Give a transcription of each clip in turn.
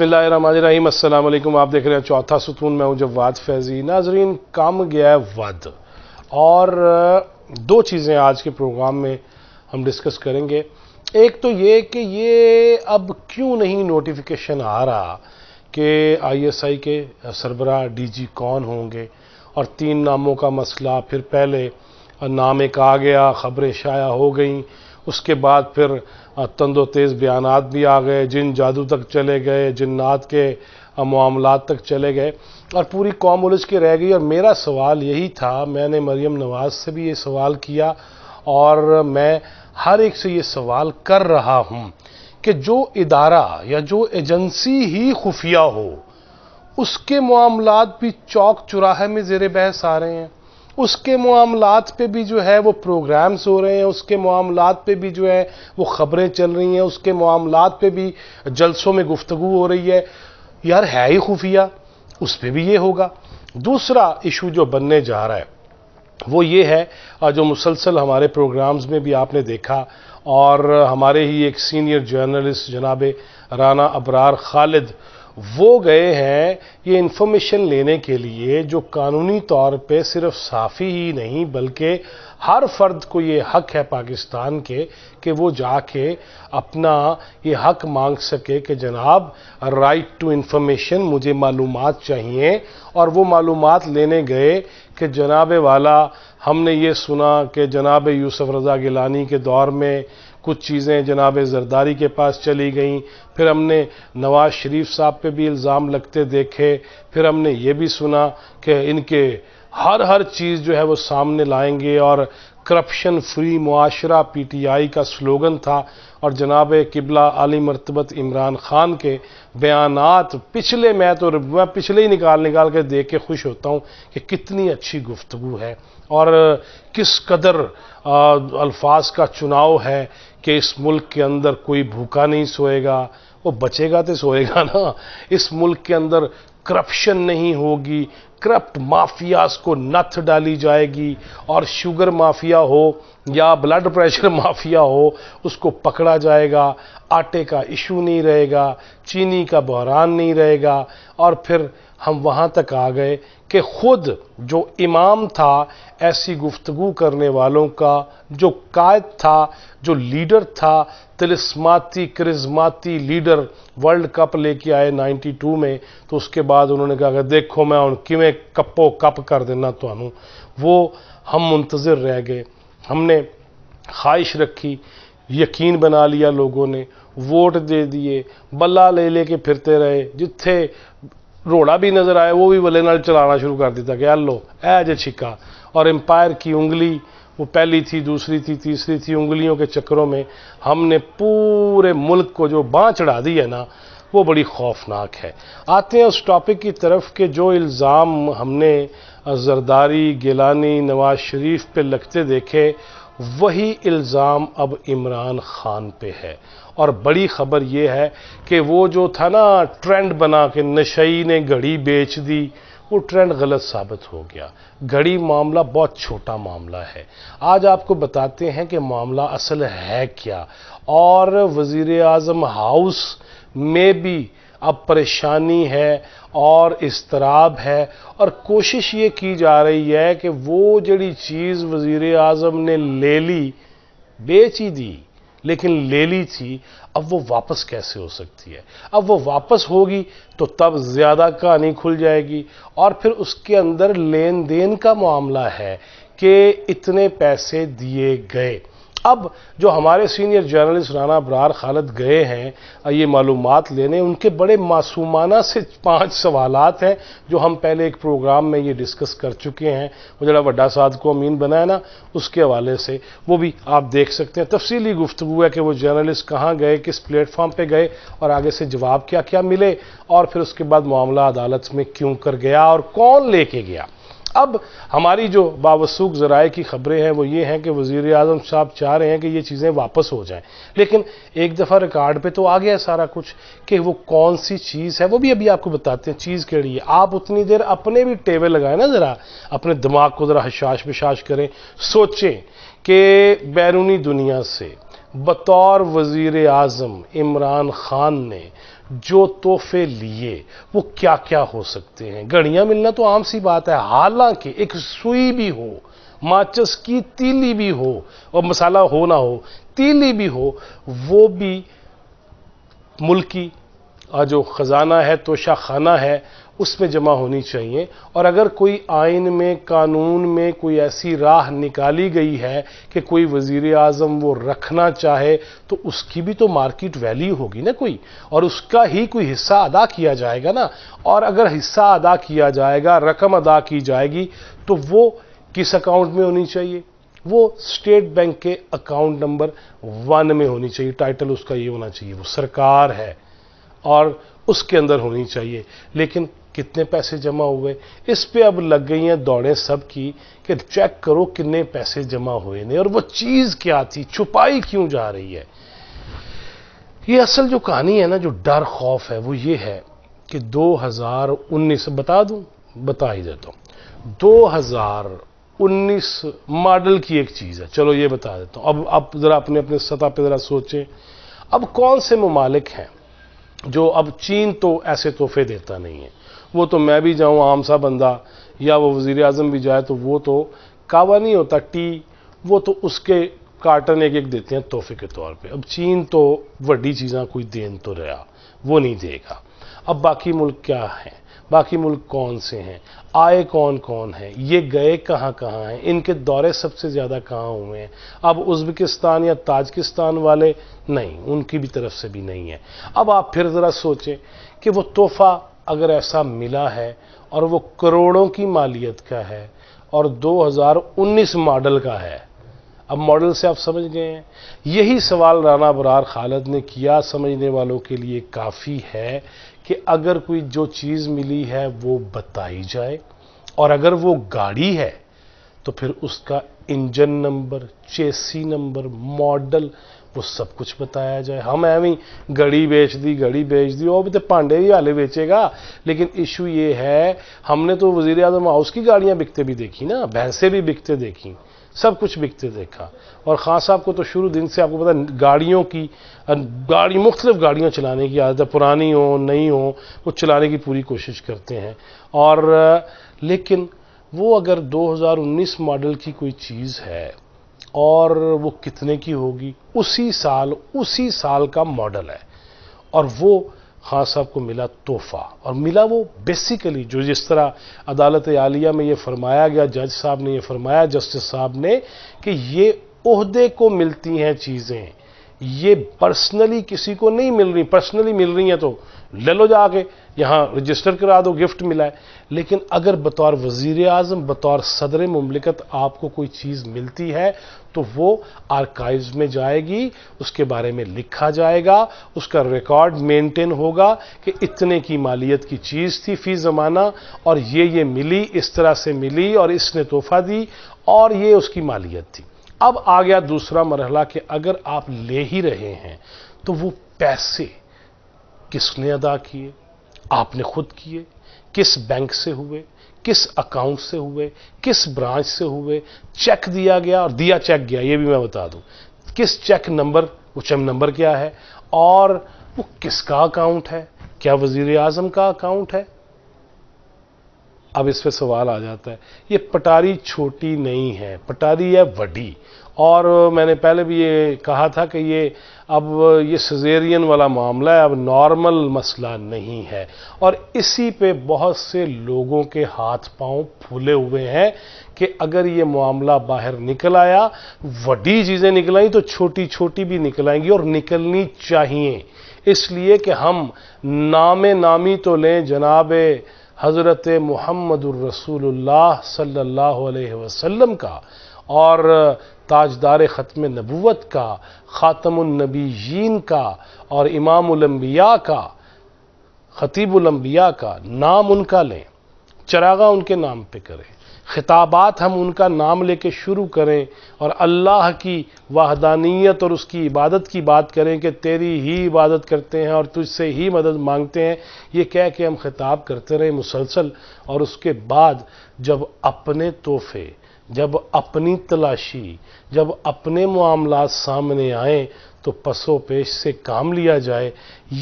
बसमीम अल्लाम आप देख रहे हैं चौथा सुतून मैं जब वाद फैजी नाजरीन कम गया वद और दो चीज़ें आज के प्रोग्राम में हम डिस्कस करेंगे एक तो ये कि ये अब क्यों नहीं नोटिफिकेशन आ रहा कि आईएसआई के सरबरा डीजी कौन होंगे और तीन नामों का मसला फिर पहले नाम एक आ गया खबरें शाया हो गई उसके बाद फिर तंदो तेज़ बयान भी आ गए जिन जादू तक चले गए नात के मामला तक चले गए और पूरी कौम उलझ के रह गई और मेरा सवाल यही था मैंने मरीम नवाज से भी ये सवाल किया और मैं हर एक से ये सवाल कर रहा हूँ कि जो इदारा या जो एजेंसी ही खुफिया हो उसके मामला भी चौक चुराहे में जेर बहस आ रहे हैं उसके मामलात पे भी जो है वो प्रोग्राम्स हो रहे हैं उसके मामलात पे भी जो है वो खबरें चल रही हैं उसके मामलात पे भी जलसों में गुफ्तु हो रही है यार है ही खुफिया उस पर भी ये होगा दूसरा इशू जो बनने जा रहा है वो ये है जो मुसलसल हमारे प्रोग्राम्स में भी आपने देखा और हमारे ही एक सीनियर जर्नलिस्ट जनाब राना अबरार खालिद वो गए हैं ये इंफॉर्मेशन लेने के लिए जो कानूनी तौर पे सिर्फ साफ़ी ही नहीं बल्कि हर फर्द को ये हक है पाकिस्तान के कि वो जाके अपना ये हक मांग सके कि जनाब राइट टू इन्फॉर्मेशन मुझे मालूम चाहिए और वो मालूम लेने गए कि जनाब वाला हमने ये सुना कि जनाब यूसुफ रज़ा गिलानी के दौर में कुछ चीज़ें जनाब जरदारी के पास चली गईं फिर हमने नवाज शरीफ साहब पे भी इल्ज़ाम लगते देखे फिर हमने ये भी सुना कि इनके हर हर चीज़ जो है वो सामने लाएंगे और करप्शन फ्री मुआशरा आई का स्लोगन था और जनाब किबला अली मरतबत इमरान खान के बयान पिछले मैं तो मैं पिछले ही निकाल निकाल के देख के खुश होता हूँ कि कितनी अच्छी गुफ्तु है और किस कदर अल्फाज का चुनाव है कि इस मुल्क के अंदर कोई भूखा नहीं सोएगा वो बचेगा तो सोएगा ना इस मुल्क के अंदर करप्शन नहीं होगी करप्ट माफियाज को नथ डाली जाएगी और शुगर माफिया हो या ब्लड प्रेशर माफिया हो उसको पकड़ा जाएगा आटे का इशू नहीं रहेगा चीनी का बहरान नहीं रहेगा और फिर हम वहाँ तक आ गए कि खुद जो इमाम था ऐसी गुफ्तगु करने वालों का जो कायद था जो लीडर था तिलस्माती करिज्माती लीडर वर्ल्ड कप लेके आए 92 में तो उसके बाद उन्होंने कहा देखो मैं हूँ किमें कपो कप कर देना तो वो हम मुंतज़र रह गए हमने ख्वाहिश रखी यकीन बना लिया लोगों ने वोट दे दिए बल्ला ले लेके फिरते रहे जिथे रोड़ा भी नजर आया वो भी बल्ले चलाना शुरू कर दिता कि लो ए जे छिका और एम्पायर की उंगली वो पहली थी दूसरी थी तीसरी थी उंगलियों के चक्करों में हमने पूरे मुल्क को जो बाँ चढ़ा दी है ना वो बड़ी खौफनाक है आते हैं उस टॉपिक की तरफ के जो इल्ज़ाम हमने जरदारी गिलानी नवाज शरीफ पे लगते देखे वही इल्ज़ाम अब इमरान खान पे है और बड़ी खबर यह है कि वो जो था ना ट्रेंड बना के नशई ने घड़ी बेच दी वो ट्रेंड गलत साबित हो गया घड़ी मामला बहुत छोटा मामला है आज आपको बताते हैं कि मामला असल है क्या और वज़ी अजम हाउस में भी अब परेशानी है और इसतराब है और कोशिश ये की जा रही है कि वो जड़ी चीज़ वज़ी अजम ने ले ली बेच ही दी लेकिन ले ली थी अब वो वापस कैसे हो सकती है अब वो वापस होगी तो तब ज़्यादा कहानी खुल जाएगी और फिर उसके अंदर लेन देन का मामला है कि इतने पैसे दिए गए अब जो हमारे सीनियर जर्नलिस्ट राना बरार खालद गए हैं ये मालूम लेने उनके बड़े मासूमाना से पांच सवाल हैं जो हम पहले एक प्रोग्राम में ये डिस्कस कर चुके हैं वो जरा वड्डा साद को अमीन बनाया ना उसके हवाले से वो भी आप देख सकते हैं तफसीली गुफ्तु है कि वो जर्नलिस्ट कहाँ गए किस प्लेटफॉर्म पर गए और आगे से जवाब क्या क्या मिले और फिर उसके बाद मामला अदालत में क्यों कर गया और कौन लेके गया अब हमारी जो बावसूख जराए की खबरें हैं वो ये हैं कि वजीर अजम साहब चाह रहे हैं कि ये चीज़ें वापस हो जाएं लेकिन एक दफ़ा रिकॉर्ड पे तो आ गया सारा कुछ कि वो कौन सी चीज़ है वो भी अभी आपको बताते हैं चीज़ केड़ी है आप उतनी देर अपने भी टेबल लगाएं ना ज़रा अपने दिमाग को ज़रा हशाश बिशाश करें सोचें कि बैरूनी दुनिया से बतौर वजीर अजम इमरान ख़ान ने जो तोहफे लिए वो क्या क्या हो सकते हैं घड़ियां मिलना तो आम सी बात है हालांकि एक सुई भी हो माचिस की तीली भी हो और मसाला हो ना हो तीली भी हो वो भी मुल्की जो ख़जाना है तोशा खाना है उसमें जमा होनी चाहिए और अगर कोई आइन में कानून में कोई ऐसी राह निकाली गई है कि कोई वजीर आजम वो रखना चाहे तो उसकी भी तो मार्केट वैल्यू होगी ना कोई और उसका ही कोई हिस्सा अदा किया जाएगा ना और अगर हिस्सा अदा किया जाएगा रकम अदा की जाएगी तो वो किस अकाउंट में होनी चाहिए वो स्टेट बैंक के अकाउंट नंबर वन में होनी चाहिए टाइटल उसका ये होना चाहिए वो सरकार है और उसके अंदर होनी चाहिए लेकिन कितने पैसे जमा हुए इस पे अब लग गई हैं दौड़ें सब की कि चेक करो कितने पैसे जमा हुए ने और वो चीज़ क्या थी छुपाई क्यों जा रही है ये असल जो कहानी है ना जो डर खौफ है वो ये है कि 2019 बता दूं बता ही देता हूं 2019 मॉडल की एक चीज़ है चलो ये बता देता हूं अब आप ज़रा अपने अपने सतह पर ज़रा सोचें अब कौन से ममालिक हैं जो अब चीन तो ऐसे तोहफे देता नहीं है वो तो मैं भी जाऊँ आम सा बंदा या वो वजीर अजम भी जाए तो वो तो कावा नहीं होता टी वो तो उसके कार्टन एक एक देते हैं तोहफे के तौर पर अब चीन तो वही चीज़ा कोई देन तो रहा वो नहीं देगा अब बाकी मुल्क क्या हैं बाकी मुल्क कौन से हैं आए कौन कौन हैं ये गए कहाँ कहाँ हैं इनके दौरे सबसे ज़्यादा कहाँ हुए हैं अब उज़्बेकिस्तान या ताजकिस्तान वाले नहीं उनकी भी तरफ से भी नहीं है अब आप फिर ज़रा सोचें कि वो तोहफ़ा अगर ऐसा मिला है और वो करोड़ों की मालियत का है और 2019 मॉडल का है अब मॉडल से आप समझ गए हैं यही सवाल राना बरार खालद ने किया समझने वालों के लिए काफ़ी है कि अगर कोई जो चीज़ मिली है वो बताई जाए और अगर वो गाड़ी है तो फिर उसका engine number chassis number model वो सब कुछ बताया जाए हम एवं घड़ी बेच दी घड़ी बेच दी भी तो ਭਾਂਡੇ ਵੀ ਹਾਲੇ बेचेगा लेकिन इशू ये है हमने तो वजीर अजम हाउस की गाड़ियाँ बिकते भी देखी ना भैंसे भी बिकते देखी सब कुछ बिकते देखा और खान साहब को तो शुरू दिन से आपको पता गाड़ियों की गाड़ी मुख्तलिफ गाड़ियाँ चलाने की आदत है पुरानी हो नई हो वो चलाने की पूरी कोशिश करते हैं और लेकिन वो अगर 2019 मॉडल की कोई चीज़ है और वो कितने की होगी उसी साल उसी साल का मॉडल है और वो खान साहब को मिला तोहफा और मिला वो बेसिकली जो जिस तरह अदालत आलिया में ये फरमाया गया जज साहब ने ये फरमाया जस्टिस साहब ने कि ये ओहदे को मिलती हैं चीज़ें ये पर्सनली किसी को नहीं मिल रही पर्सनली मिल रही है तो ले लो जाके यहाँ रजिस्टर करा दो गिफ्ट मिला है लेकिन अगर बतौर वजीर अजम बतौर सदर मुमलिकत आपको कोई चीज़ मिलती है तो वो आर्काइव्स में जाएगी उसके बारे में लिखा जाएगा उसका रिकॉर्ड मेंटेन होगा कि इतने की मालियत की चीज़ थी फी ज़माना और ये ये मिली इस तरह से मिली और इसने तोहफा दी और ये उसकी मालियत थी अब आ गया दूसरा मरहला कि अगर आप ले ही रहे हैं तो वो पैसे किसने अदा किए आपने खुद किए किस बैंक से हुए किस अकाउंट से हुए किस ब्रांच से हुए चेक दिया गया और दिया चेक गया ये भी मैं बता दूं किस चेक नंबर वो चेक नंबर क्या है और वो किसका अकाउंट है क्या वजीर आजम का अकाउंट है अब इस पर सवाल आ जाता है ये पटारी छोटी नहीं है पटारी है वडी और मैंने पहले भी ये कहा था कि ये अब ये सजेरियन वाला मामला है अब नॉर्मल मसला नहीं है और इसी पे बहुत से लोगों के हाथ पांव फूले हुए हैं कि अगर ये मामला बाहर निकल आया वडी चीज़ें निकल आई तो छोटी छोटी भी निकल आएंगी और निकलनी चाहिए इसलिए कि हम नामे नामी तो लें जनाब हज़रत मोहम्मद रसूलुल्लाह सल्लल्लाहु अलैहि वसल्लम का और ताजदार ख़त्म नबूत का ख़ातमनबीन का और इमामबिया का ख़तीबुलम्बिया का नाम उनका लें चरागा उनके नाम पे करें खिताबात हम उनका नाम लेके शुरू करें और अल्लाह की वाहदानियत और उसकी इबादत की बात करें कि तेरी ही इबादत करते हैं और तुझसे ही मदद मांगते हैं ये कह के हम खिताब करते रहें मुसलसल और उसके बाद जब अपने तोहफे जब अपनी तलाशी जब अपने मामला सामने आए तो पसो पेश से काम लिया जाए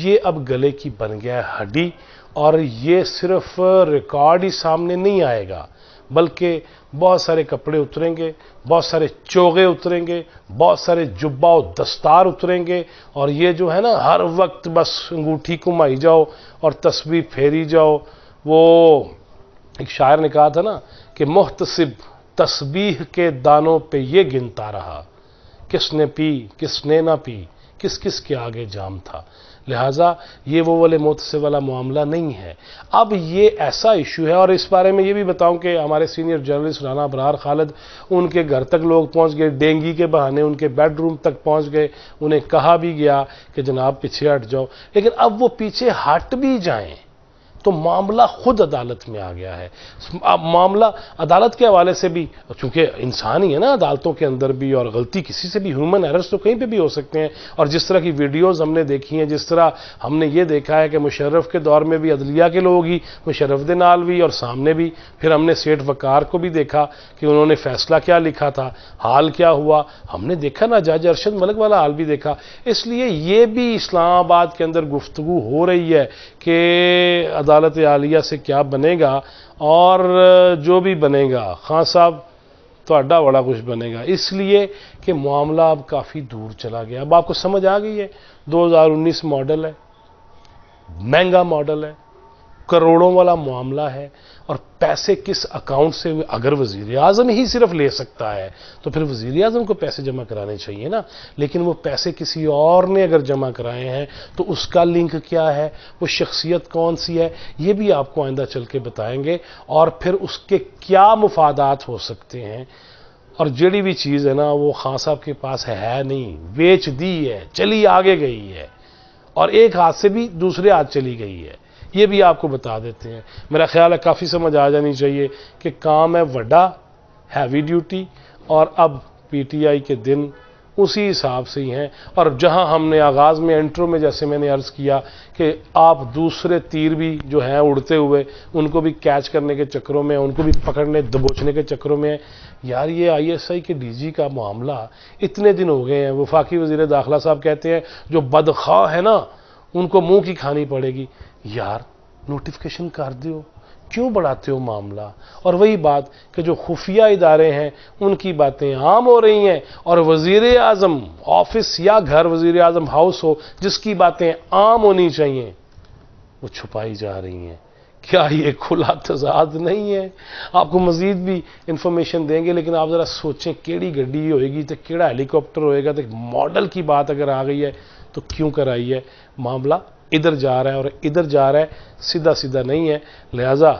ये अब गले की बन गया हड्डी और ये सिर्फ रिकॉर्ड ही सामने नहीं आएगा बल्कि बहुत सारे कपड़े उतरेंगे बहुत सारे चोगे उतरेंगे बहुत सारे जुब्बा और दस्तार उतरेंगे और ये जो है ना हर वक्त बस अंगूठी घुमाई जाओ और तस्वीर फेरी जाओ वो एक शायर ने कहा था ना कि मुहतसिब तस्बीह के दानों पे ये गिनता रहा किसने पी किसने ना पी किस किस के आगे जाम था लिहाजा ये वो वाले मौत से वाला मामला नहीं है अब ये ऐसा इशू है और इस बारे में ये भी बताऊं कि हमारे सीनियर जर्नलिस्ट राना बरार खालिद उनके घर तक लोग पहुंच गए डेंगी के बहाने उनके बेडरूम तक पहुंच गए उन्हें कहा भी गया कि जनाब पीछे हट जाओ लेकिन अब वो पीछे हट भी जाएं तो मामला खुद अदालत में आ गया है अब मामला अदालत के हवाले से भी चूंकि इंसान ही है ना अदालतों के अंदर भी और गलती किसी से भी ह्यूमन एरर्स तो कहीं पे भी हो सकते हैं और जिस तरह की वीडियोस हमने देखी हैं जिस तरह हमने ये देखा है कि मुशर्रफ के दौर में भी अदलिया के लोग ही मुशर्रफ दे नाल भी और सामने भी फिर हमने सेठ वकार को भी देखा कि उन्होंने फैसला क्या लिखा था हाल क्या हुआ हमने देखा ना जज अरशद मलक वाला हाल भी देखा इसलिए ये भी इस्लामाबाद के अंदर गुफ्तु हो रही है कि अदालत आलिया से क्या बनेगा और जो भी बनेगा खान साहब थोड़ा बड़ा कुछ बनेगा इसलिए कि मामला अब काफ़ी दूर चला गया अब आपको समझ आ गई है 2019 मॉडल है महंगा मॉडल है करोड़ों वाला मामला है और पैसे किस अकाउंट से अगर वजीर आजम ही सिर्फ ले सकता है तो फिर वजीर आजम को पैसे जमा कराने चाहिए ना लेकिन वो पैसे किसी और ने अगर जमा कराए हैं तो उसका लिंक क्या है वो शख्सियत कौन सी है ये भी आपको आइंदा चल के बताएंगे और फिर उसके क्या मुफादात हो सकते हैं और जड़ी भी चीज़ है ना वो खां साहब के पास है नहीं बेच दी है चली आगे गई है और एक हाथ से भी दूसरे हाथ चली गई है ये भी आपको बता देते हैं मेरा ख्याल है काफ़ी समझ आ जानी चाहिए कि काम है वड्डा हैवी ड्यूटी और अब पीटीआई के दिन उसी हिसाब से ही हैं और जहां हमने आगाज़ में इंट्रो में जैसे मैंने अर्ज़ किया कि आप दूसरे तीर भी जो हैं उड़ते हुए उनको भी कैच करने के चक्रों में उनको भी पकड़ने दबोचने के चक्रों में यार ये आईएसआई के डीजी का मामला इतने दिन हो गए हैं वफाकी वजीर दाखिला साहब कहते हैं जो बदखा है ना उनको मुंह की खानी पड़ेगी यार नोटिफिकेशन कर दियो क्यों बढ़ाते हो मामला और वही बात कि जो खुफिया इदारे हैं उनकी बातें आम हो रही हैं और वजीर आजम ऑफिस या घर वजीर आजम हाउस हो जिसकी बातें आम होनी चाहिए वो छुपाई जा रही हैं क्या ये खुला तजाद नहीं है आपको मजीद भी इंफॉर्मेशन देंगे लेकिन आप ज़रा सोचें केड़ी गड्डी होएगी तो किड़ा हेलीकॉप्टर होएगा तो मॉडल की बात अगर आ गई है तो क्यों कराई है मामला इधर जा रहा है और इधर जा रहा है सीधा सीधा नहीं है लिहाजा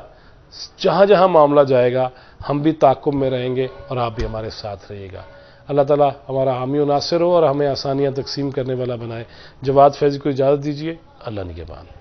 जहाँ जहाँ मामला जाएगा हम भी ताकुब में रहेंगे और आप भी हमारे साथ रहिएगा अल्लाह ताला हमारा हामी नासिर हो और हमें आसानियाँ तकसीम करने वाला बनाए जवाब फैज़ को इजाज़त दीजिए अल्लाह निगेबान